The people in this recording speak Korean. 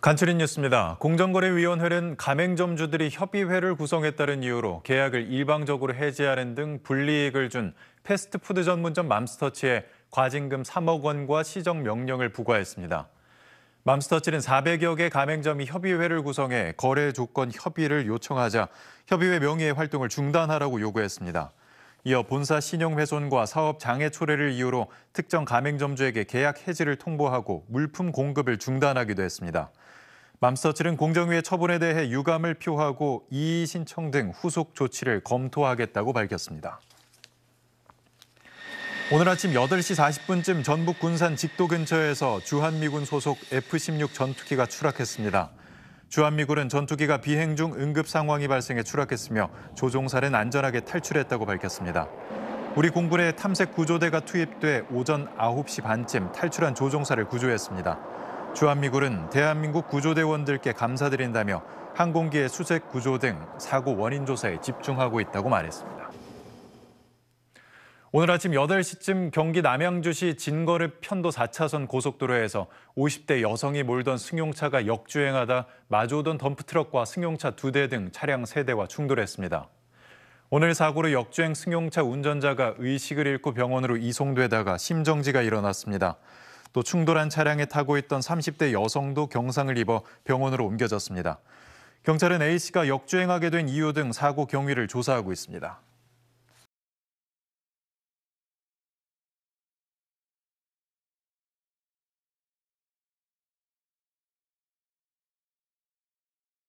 간추린 뉴스입니다. 공정거래위원회는 가맹점주들이 협의회를 구성했다는 이유로 계약을 일방적으로 해지하는 등 불리익을 준 패스트푸드 전문점 맘스터치에 과징금 3억 원과 시정 명령을 부과했습니다. 맘스터치는 400여 개 가맹점이 협의회를 구성해 거래 조건 협의를 요청하자 협의회 명의의 활동을 중단하라고 요구했습니다. 이어 본사 신용훼손과 사업 장애 초래를 이유로 특정 가맹점주에게 계약 해지를 통보하고 물품 공급을 중단하기도 했습니다. 맘서칠은 공정위의 처분에 대해 유감을 표하고 이의 신청 등 후속 조치를 검토하겠다고 밝혔습니다. 오늘 아침 8시 40분쯤 전북 군산 직도 근처에서 주한미군 소속 F-16 전투기가 추락했습니다. 주한미군은 전투기가 비행 중 응급 상황이 발생해 추락했으며 조종사는 안전하게 탈출했다고 밝혔습니다. 우리 공군의 탐색 구조대가 투입돼 오전 9시 반쯤 탈출한 조종사를 구조했습니다. 주한미군은 대한민국 구조대원들께 감사드린다며 항공기의 수색 구조 등 사고 원인 조사에 집중하고 있다고 말했습니다. 오늘 아침 8시쯤 경기 남양주시 진거를 편도 4차선 고속도로에서 50대 여성이 몰던 승용차가 역주행하다 마주오던 덤프트럭과 승용차 2대 등 차량 3대와 충돌했습니다. 오늘 사고로 역주행 승용차 운전자가 의식을 잃고 병원으로 이송되다가 심정지가 일어났습니다. 또 충돌한 차량에 타고 있던 30대 여성도 경상을 입어 병원으로 옮겨졌습니다. 경찰은 A씨가 역주행하게 된 이유 등 사고 경위를 조사하고 있습니다.